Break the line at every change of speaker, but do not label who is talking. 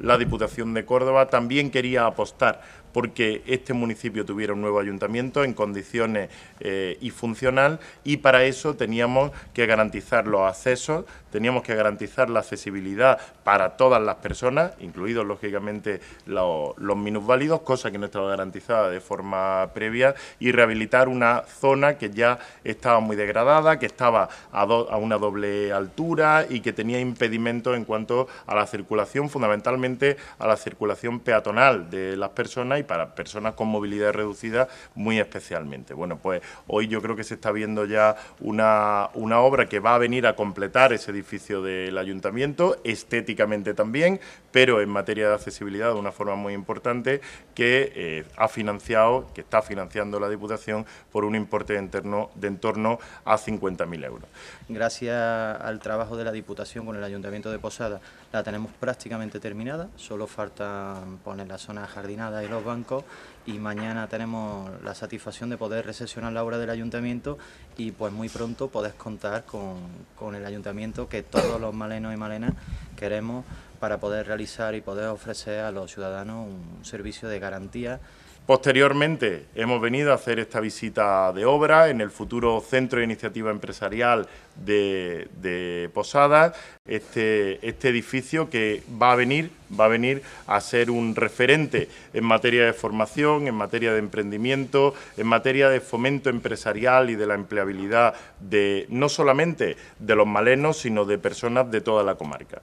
la Diputación de Córdoba también quería apostar porque este
municipio tuviera un nuevo ayuntamiento en condiciones eh, y funcional y para eso teníamos que garantizar los accesos, teníamos que garantizar la accesibilidad para todas las personas, incluidos lógicamente los, minusválidos, cosa que no estaba garantizada de forma previa, y rehabilitar una zona que ya estaba muy degradada, que estaba a, a una doble altura y que tenía impedimentos en cuanto a la circulación, fundamentalmente a la circulación peatonal de las personas y para personas con movilidad reducida muy especialmente. Bueno, pues hoy yo creo que se está viendo ya una, una obra que va a venir a completar ese edificio del ayuntamiento, estéticamente también, pero en materia de accesibilidad de una forma muy importante que eh, ha financiado, que está financiando la Diputación por un importe de, interno, de en torno a 50.000
euros. Gracias al trabajo de la Diputación con el Ayuntamiento de Posada la tenemos prácticamente terminada, solo falta poner la zona jardinada y los ...banco... y mañana tenemos la satisfacción de poder recesionar la obra del ayuntamiento y pues muy pronto podés contar con, con el ayuntamiento que todos los malenos y malenas queremos para poder realizar y poder ofrecer a los ciudadanos un servicio de garantía.
Posteriormente hemos venido a hacer esta visita de obra en el futuro Centro de Iniciativa Empresarial de, Posadas, este, este, edificio que va a venir va a venir a ser un referente en materia de formación, en materia de emprendimiento, en materia de fomento empresarial y de la empleabilidad de
no solamente de los malenos, sino de personas de toda la comarca.